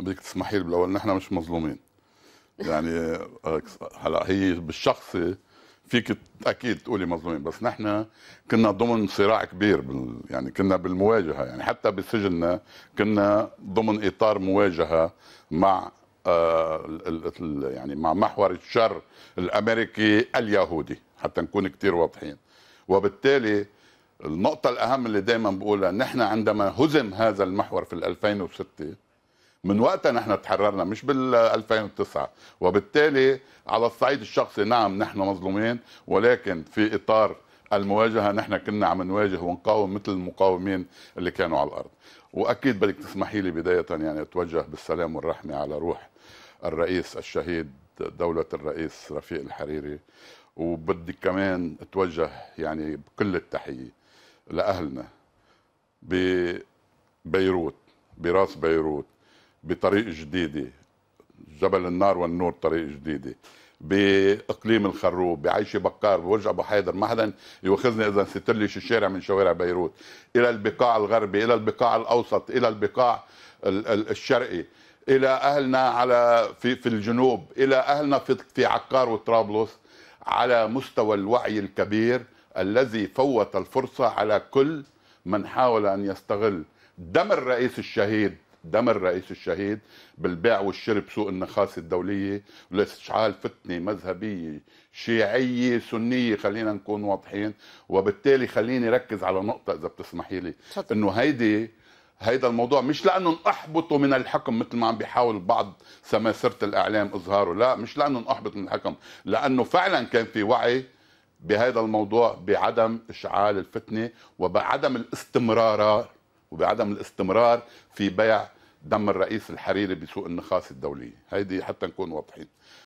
بدك تسمحي لي بالاول نحن مش مظلومين يعني آه، آه، هلا هي بالشخصي فيك اكيد تقولي مظلومين بس نحن كنا ضمن صراع كبير بال يعني كنا بالمواجهه يعني حتى بسجننا كنا ضمن اطار مواجهه مع آه ال يعني مع محور الشر الامريكي اليهودي حتى نكون كثير واضحين وبالتالي النقطة الأهم اللي دائما بقولها نحن عندما هزم هذا المحور في 2006 من وقتها نحن تحررنا مش بال 2009 وبالتالي على الصعيد الشخصي نعم نحن مظلومين ولكن في اطار المواجهه نحن كنا عم نواجه ونقاوم مثل المقاومين اللي كانوا على الارض واكيد بدك تسمحي لي بدايه يعني اتوجه بالسلام والرحمه على روح الرئيس الشهيد دوله الرئيس رفيق الحريري وبدي كمان اتوجه يعني بكل التحيه لاهلنا ببيروت براس بيروت بطريق جديده جبل النار والنور طريق جديده باقليم الخروب بعيش بكار بوجع ابو حيدر ما حدا يوخذني اذا ستلي لي شي شارع من شوارع بيروت الى البقاع الغربي الى البقاع الاوسط الى البقاع الشرقي الى اهلنا على في في الجنوب الى اهلنا في في عكار وطرابلس على مستوى الوعي الكبير الذي فوت الفرصه على كل من حاول ان يستغل دم الرئيس الشهيد دم الرئيس الشهيد بالبيع والشراء بسوق النخاس الدولية لاستشعال فتنة مذهبية شيعية سنية خلينا نكون واضحين وبالتالي خليني ركز على نقطة إذا بتسمحي لي إنه هيدي هيدا الموضوع مش لأنهم أحبطوا من الحكم مثل ما عم بيحاول بعض سماسرة الإعلام إظهاره لا مش لأنهم أحبطوا من الحكم لأنه فعلا كان في وعي بهذا الموضوع بعدم إشعال الفتنة وبعدم الاستمرار وبعدم الاستمرار في بيع دم الرئيس الحريري بسوق النخاس الدولية هذه حتى نكون واضحين